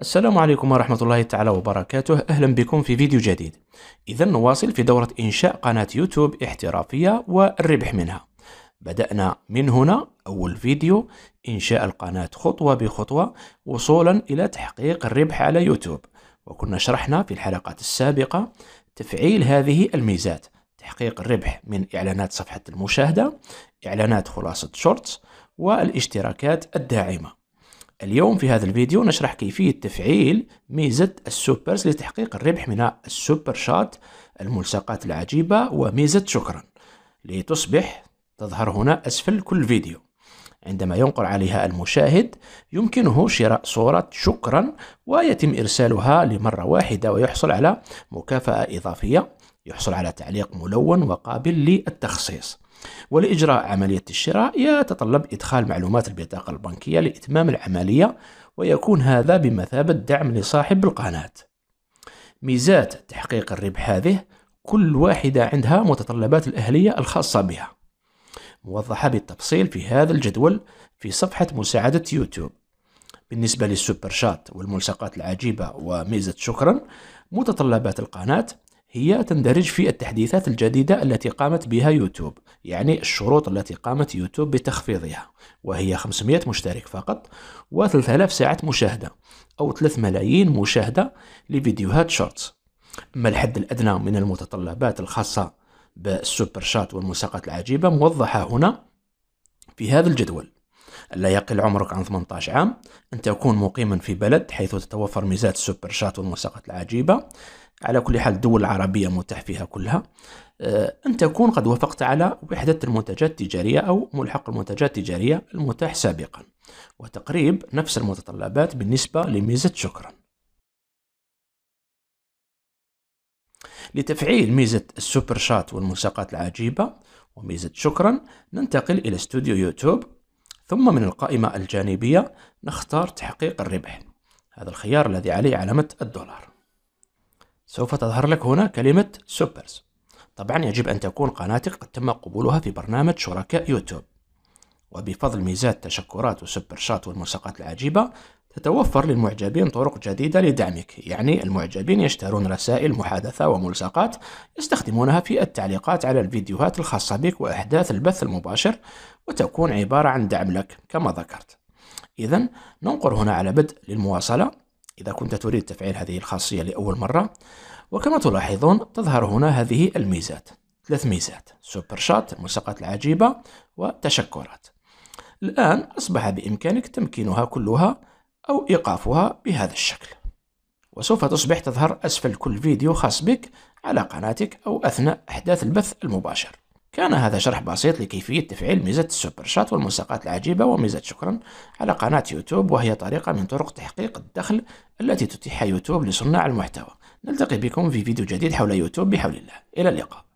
السلام عليكم ورحمة الله تعالى وبركاته أهلا بكم في فيديو جديد إذا نواصل في دورة إنشاء قناة يوتيوب احترافية والربح منها بدأنا من هنا أول فيديو إنشاء القناة خطوة بخطوة وصولا إلى تحقيق الربح على يوتيوب وكنا شرحنا في الحلقات السابقة تفعيل هذه الميزات تحقيق الربح من إعلانات صفحة المشاهدة إعلانات خلاصة شورتس والاشتراكات الداعمة اليوم في هذا الفيديو نشرح كيفية تفعيل ميزة السوبرز لتحقيق الربح من السوبر شات الملصقات العجيبة وميزة شكرا لتصبح تظهر هنا أسفل كل فيديو عندما ينقر عليها المشاهد يمكنه شراء صورة شكرا ويتم إرسالها لمرة واحدة ويحصل على مكافأة إضافية يحصل على تعليق ملون وقابل للتخصيص ولإجراء عملية الشراء يتطلب إدخال معلومات البطاقة البنكية لإتمام العملية ويكون هذا بمثابة دعم لصاحب القناة ميزات تحقيق الربح هذه كل واحدة عندها متطلبات الأهلية الخاصة بها موضحة بالتفصيل في هذا الجدول في صفحة مساعدة يوتيوب بالنسبة للسوبر شات والملصقات العجيبة وميزة شكرا متطلبات القناة هي تندرج في التحديثات الجديدة التي قامت بها يوتيوب يعني الشروط التي قامت يوتيوب بتخفيضها وهي 500 مشترك فقط و3000 ساعة مشاهدة أو 3 ملايين مشاهدة لفيديوهات شورتس أما الحد الأدنى من المتطلبات الخاصة بالسوبر شات والمساقات العجيبة موضحة هنا في هذا الجدول لا يقل عمرك عن 18 عام أن تكون مقيما في بلد حيث تتوفر ميزات السوبر شات والمساقات العجيبة على كل حال الدول العربية متاح فيها كلها أه، أن تكون قد وافقت على وحدة المنتجات التجارية أو ملحق المنتجات التجارية المتاح سابقا وتقريب نفس المتطلبات بالنسبة لميزة شكرا لتفعيل ميزة السوبر شات والملصقات العجيبة وميزة شكرا ننتقل إلى استوديو يوتيوب ثم من القائمة الجانبية نختار تحقيق الربح هذا الخيار الذي عليه علامة الدولار سوف تظهر لك هنا كلمة سوبرز طبعا يجب أن تكون قناتك قد تم قبولها في برنامج شركاء يوتيوب وبفضل ميزات تشكرات وسوبر شات والملصقات العجيبة تتوفر للمعجبين طرق جديدة لدعمك يعني المعجبين يشترون رسائل محادثة وملصقات يستخدمونها في التعليقات على الفيديوهات الخاصة بك وأحداث البث المباشر وتكون عبارة عن دعم لك كما ذكرت إذا ننقر هنا على بدء للمواصلة إذا كنت تريد تفعيل هذه الخاصية لأول مرة وكما تلاحظون تظهر هنا هذه الميزات ثلاث ميزات سوبر شات الملصقات العجيبة وتشكرات الآن أصبح بإمكانك تمكينها كلها أو إيقافها بهذا الشكل وسوف تصبح تظهر أسفل كل فيديو خاص بك على قناتك أو أثناء أحداث البث المباشر كان هذا شرح بسيط لكيفية تفعيل ميزة السوبر شات والملصقات العجيبة وميزة شكرا على قناة يوتيوب وهي طريقة من طرق تحقيق الدخل التي تتيحها يوتيوب لصناع المحتوى نلتقي بكم في فيديو جديد حول يوتيوب بحول الله إلى اللقاء